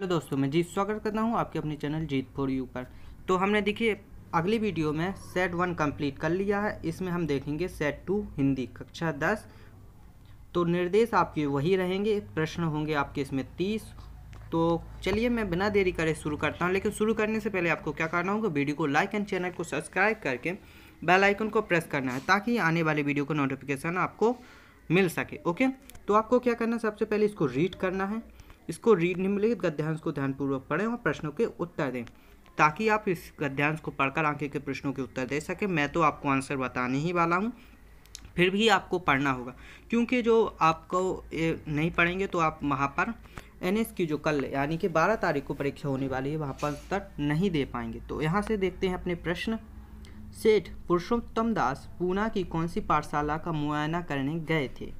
hello दोस्तों मैं जीत स्वागत करता हूँ आपके अपने चैनल जीत फोर यू पर तो हमने देखिए अगली वीडियो में सेट वन कंप्लीट कर लिया है इसमें हम देखेंगे सेट टू हिंदी कक्षा दस तो निर्देश आपके वही रहेंगे प्रश्न होंगे आपके इसमें तीस तो चलिए मैं बिना देरी करे शुरू करता हूँ लेकिन शुरू करने से पहले आपको क्या करना होगा वीडियो को लाइक एंड चैनल को सब्सक्राइब करके बेल आइकन को प्रेस करना है ताकि आने वाले वीडियो का नोटिफिकेशन आपको मिल सके ओके तो आपको क्या करना है सबसे पहले इसको रीड करना है इसको रीड निम्नलिखित गद्यांश को ध्यानपूर्वक पढ़ें और प्रश्नों के उत्तर दें ताकि आप इस गद्यांश को पढ़कर आगे के प्रश्नों के उत्तर दे सकें मैं तो आपको आंसर बताने ही वाला हूँ फिर भी आपको पढ़ना होगा क्योंकि जो आपको नहीं पढ़ेंगे तो आप वहाँ पर एन की जो कल यानी कि बारह तारीख को परीक्षा होने वाली है वहाँ पर उत्तर नहीं दे पाएंगे तो यहाँ से देखते हैं अपने प्रश्न सेठ पुरुषोत्तम दास पूना की कौन सी पाठशाला का मुआयना करने गए थे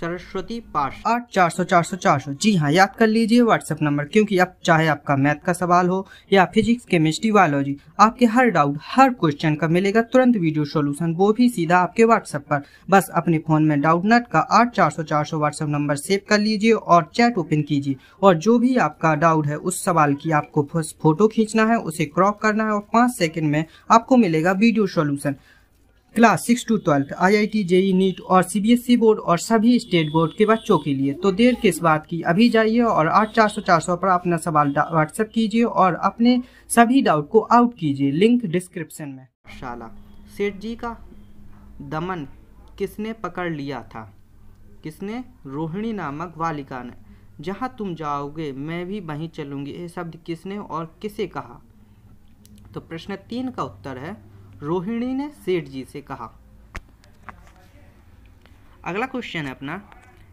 सरस्वती पाठ आठ चार सौ चार सौ चार सौ जी हाँ याद कर लीजिए व्हाट्सएप नंबर क्योंकि अब चाहे आपका मैथ का सवाल हो या फिजिक्स केमिस्ट्री बायोलॉजी आपके हर डाउट हर क्वेश्चन का मिलेगा तुरंत वीडियो सोल्यूशन वो भी सीधा आपके व्हाट्सएप पर बस अपने फोन में डाउट नट का आठ चार सौ चार सौ व्हाट्सएप नंबर सेव कर लीजिए और चैट ओपन कीजिए और जो भी आपका डाउट है उस सवाल की आपको फोटो खींचना है उसे क्रॉप करना है और पाँच सेकेंड में आपको मिलेगा video solution class six to twelfth IIT JEE e, NEET और सीबीएसई e बोर्ड और सभी स्टेट बोर्ड के बच्चों के लिए तो देर किस बात की अभी जाइए और आठ चार सौ चार सौ पर अपना सवाल व्हाट्सएप कीजिए और अपने सभी डाउट को आउट कीजिए लिंक डिस्क्रिप्शन में शाला सेठ जी का दमन किसने पकड़ लिया था किसने रोहिणी नामक बालिका ने जहाँ तुम जाओगे मैं भी वहीं चलूँगी ये शब्द किसने और किसे कहा तो प्रश्न तीन का उत्तर है रोहिणी ने सेठ जी से कहा अगला क्वेश्चन है अपना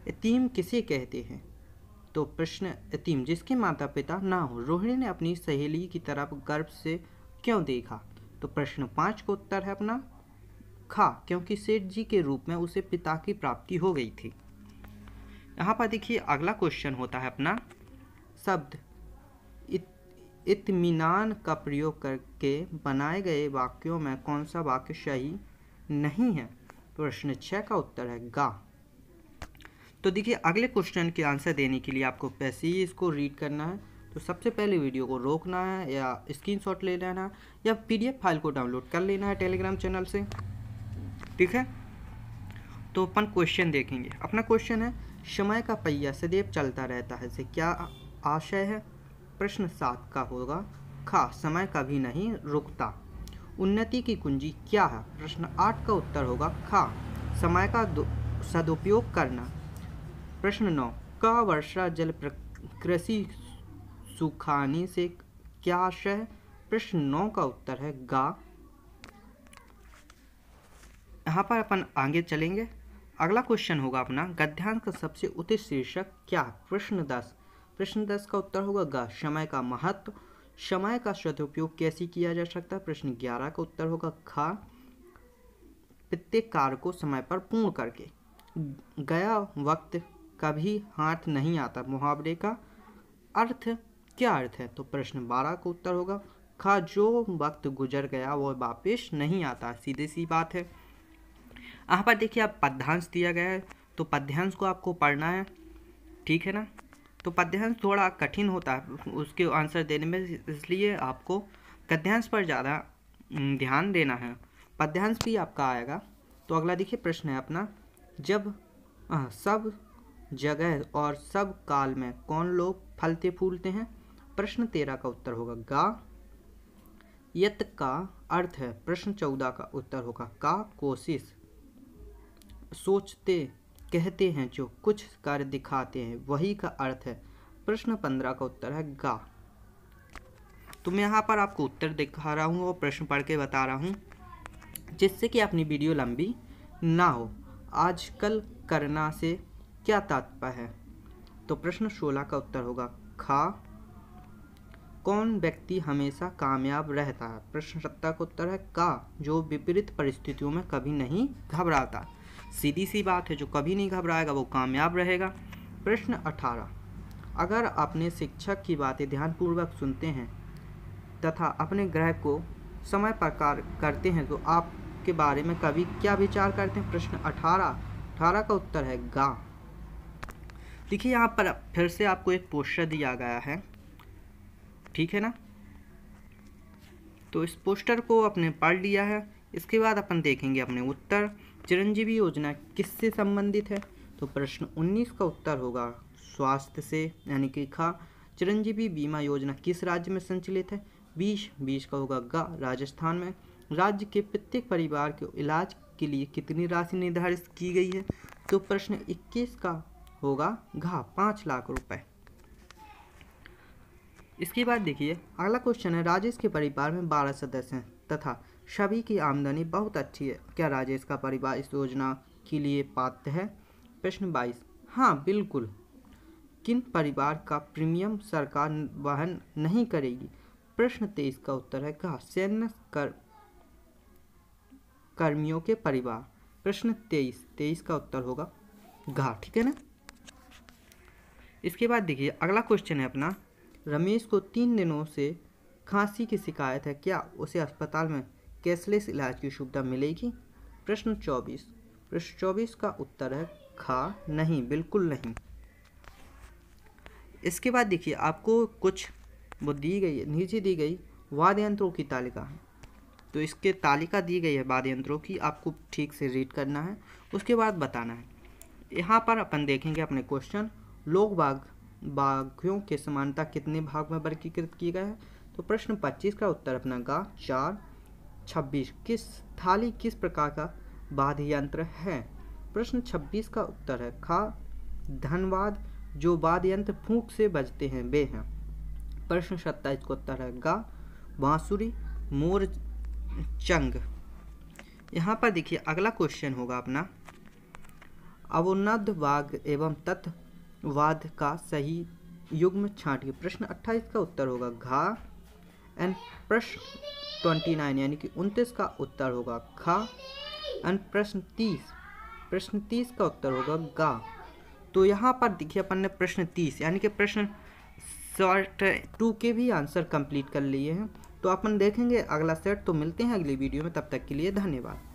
यतीम किसे कहते हैं तो प्रश्न यतीम जिसके माता पिता ना हो रोहिणी ने अपनी सहेली की तरफ गर्व से क्यों देखा तो प्रश्न पाँच का उत्तर है अपना खा क्योंकि सेठ जी के रूप में उसे पिता की प्राप्ति हो गई थी यहाँ पर देखिए अगला क्वेश्चन होता है अपना शब्द इतमान का प्रयोग करके बनाए गए वाक्यों में कौन सा वाक्य सही नहीं है प्रश्न छः का उत्तर है गा तो देखिए अगले क्वेश्चन के आंसर देने के लिए आपको पैसे ही इसको रीड करना है तो सबसे पहले वीडियो को रोकना है या स्क्रीनशॉट ले लेना है या पीडीएफ फाइल को डाउनलोड कर लेना है टेलीग्राम चैनल से ठीक है तो अपन क्वेश्चन देखेंगे अपना क्वेश्चन है समय का पहिया सदैव चलता रहता है से क्या आशय है प्रश्न सात का होगा खा समय कभी नहीं रुकता उन्नति की कुंजी क्या है प्रश्न आठ का उत्तर होगा खा समय का सदुपयोग करना प्रश्न नौ का वर्षा जल कृषि सुखाने से क्या आशय प्रश्न नौ का उत्तर है गा यहाँ पर अपन आगे चलेंगे अगला क्वेश्चन होगा अपना गद्यांश का सबसे उचित शीर्षक क्या प्रश्न दस प्रश्न दस का उत्तर होगा ग समय का महत्व समय का सदुपयोग कैसे किया जा सकता है प्रश्न ग्यारह का उत्तर होगा ख प्रत्येक कार्य को समय पर पूर्ण करके गया वक्त कभी हाथ नहीं आता मुहावरे का अर्थ क्या अर्थ है तो प्रश्न बारह का उत्तर होगा खा जो वक्त गुजर गया वो वापिस नहीं आता सीधे सी बात है यहाँ पर देखिए आप पद्यांश दिया गया है तो पद्यांश को आपको पढ़ना है ठीक है ना तो पद्यांश थोड़ा कठिन होता है उसके आंसर देने में इसलिए आपको गद्यांश पर ज़्यादा ध्यान देना है पद्यांश भी आपका आएगा तो अगला देखिए प्रश्न है अपना जब आ, सब जगह और सब काल में कौन लोग फलते फूलते हैं प्रश्न तेरह का उत्तर होगा गा यत का अर्थ है प्रश्न चौदह का उत्तर होगा का कोशिश सोचते कहते हैं जो कुछ कार्य दिखाते हैं वही का अर्थ है प्रश्न पंद्रह का उत्तर है गा तो मैं यहाँ पर आपको उत्तर दिखा रहा हूँ और प्रश्न पढ़ के बता रहा हूँ जिससे कि अपनी वीडियो लंबी ना हो आजकल करना से क्या तात्पर्य है तो प्रश्न सोलह का उत्तर होगा खा कौन व्यक्ति हमेशा कामयाब रहता है प्रश्न सत्ता का उत्तर है का जो विपरीत परिस्थितियों में कभी नहीं घबराता सीधी सी बात है जो कभी नहीं घबराएगा वो कामयाब रहेगा प्रश्न अठारह अगर अपने शिक्षक की बातें ध्यानपूर्वक सुनते हैं तथा अपने ग्रह को समय पर कार्य करते हैं तो आपके बारे में कभी क्या विचार करते हैं प्रश्न अठारह अठारह का उत्तर है गा देखिए यहाँ पर फिर से आपको एक पोस्टर दिया गया है ठीक है ना तो इस पोस्टर को आपने पढ़ लिया है इसके बाद अपन देखेंगे अपने उत्तर चिरंजीवी योजना किससे संबंधित है तो प्रश्न 19 का उत्तर होगा स्वास्थ्य से यानी कि खा चिरंजीवी बीमा योजना किस राज्य में संचालित है बीस बीस का होगा ग राजस्थान में राज्य के प्रत्येक परिवार के इलाज के लिए कितनी राशि निर्धारित की गई है तो प्रश्न 21 का होगा घा पाँच लाख रुपए इसके बाद देखिए अगला क्वेश्चन है राजेश के परिवार में बारह सदस्य हैं तथा सभी की आमदनी बहुत अच्छी है क्या राजेश का परिवार इस योजना के लिए पात्र है प्रश्न बाईस हाँ बिल्कुल किन परिवार का प्रीमियम सरकार वहन नहीं करेगी प्रश्न तेईस का उत्तर है कहा सैन्य कर कर्मियों के परिवार प्रश्न तेईस तेईस का उत्तर होगा घा ठीक है ना इसके बाद देखिए अगला क्वेश्चन है अपना रमेश को तीन दिनों से खांसी की शिकायत है क्या उसे अस्पताल में कैशलेस इलाज की सुविधा मिलेगी प्रश्न चौबीस प्रश्न चौबीस का उत्तर है खा नहीं बिल्कुल नहीं इसके बाद देखिए आपको कुछ वो दी गई नीचे दी गई वाद्य यंत्रों की तालिका है तो इसके तालिका दी गई है वाद्य यंत्रों की आपको ठीक से रीड करना है उसके बाद बताना है यहाँ पर अपन देखेंगे अपने क्वेश्चन लोग बाघ बाघियों के समानता कितने भाग में वर्गीकृत किए गए हैं तो प्रश्न 25 का उत्तर अपना गा चार छब्बीस किस थाली किस प्रकार का वाद्य यंत्र है प्रश्न छब्बीस का उत्तर है खा धनवाद जो वाद्य यंत्र फूक से बजते हैं वे हैं प्रश्न सत्ताईस का उत्तर है गा बांसुरी मोर चंग यहाँ पर देखिए अगला क्वेश्चन होगा अपना अवनद वाग एवं वाद का सही युग्म छाटिए प्रश्न 28 का उत्तर होगा घा एंड प्रश्न ट्वेंटी नाइन यानी कि उनतीस का उत्तर होगा खा एंड प्रश्न तीस प्रश्न तीस का उत्तर होगा गा तो यहाँ पर देखिए अपन ने प्रश्न तीस यानी कि प्रश्न शॉर्ट टू के भी आंसर कंप्लीट कर लिए हैं तो अपन देखेंगे अगला सेट तो मिलते हैं अगली वीडियो में तब तक के लिए धन्यवाद